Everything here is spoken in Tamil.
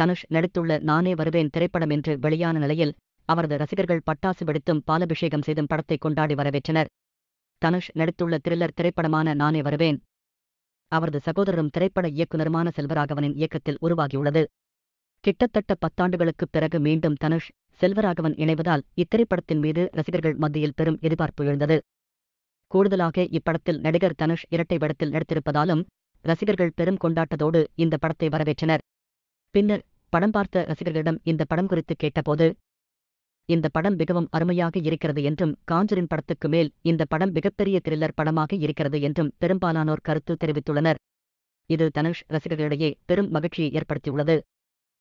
தனுஷ் நடித்துள்ள நானே வருவேன் திரைப்படம் என்று வெளியான நிலையில் அவரது ரசிகர்கள் பட்டாசு வெடித்தும் பாலபிஷேகம் செய்தும் படத்தை கொண்டாடி வரவேற்றனர் தனுஷ் நடித்துள்ள த்ரில்லர் திரைப்படமான நானே வருவேன் அவரது சகோதரரும் திரைப்பட இயக்குநருமான செல்வராகவனின் இயக்கத்தில் உருவாகியுள்ளது கிட்டத்தட்ட பத்தாண்டுகளுக்குப் பிறகு மீண்டும் தனுஷ் செல்வராகவன் இணைவதால் இத்திரைப்படத்தின் மீது ரசிகர்கள் மத்தியில் பெரும் எதிர்பார்ப்பு எழுந்தது கூடுதலாக இப்படத்தில் நடிகர் தனுஷ் இரட்டை வடத்தில் நடித்திருப்பதாலும் ரசிகர்கள் பெரும் கொண்டாட்டத்தோடு இந்த படத்தை வரவேற்றனர் பின்னர் படம் பார்த்த ரசிகர்களிடம் இந்த படம் குறித்து கேட்டபோது இந்த படம் மிகவும் அருமையாக இருக்கிறது என்றும் காஞ்சரின் படத்துக்கு மேல் இந்த படம் மிகப்பெரிய த்ரில்லர் படமாக இருக்கிறது என்றும் பெரும்பாலானோர் கருத்து தெரிவித்துள்ளனர் இது தனுஷ் ரசிகர்களிடையே பெரும் மகிழ்ச்சியை ஏற்படுத்தியுள்ளது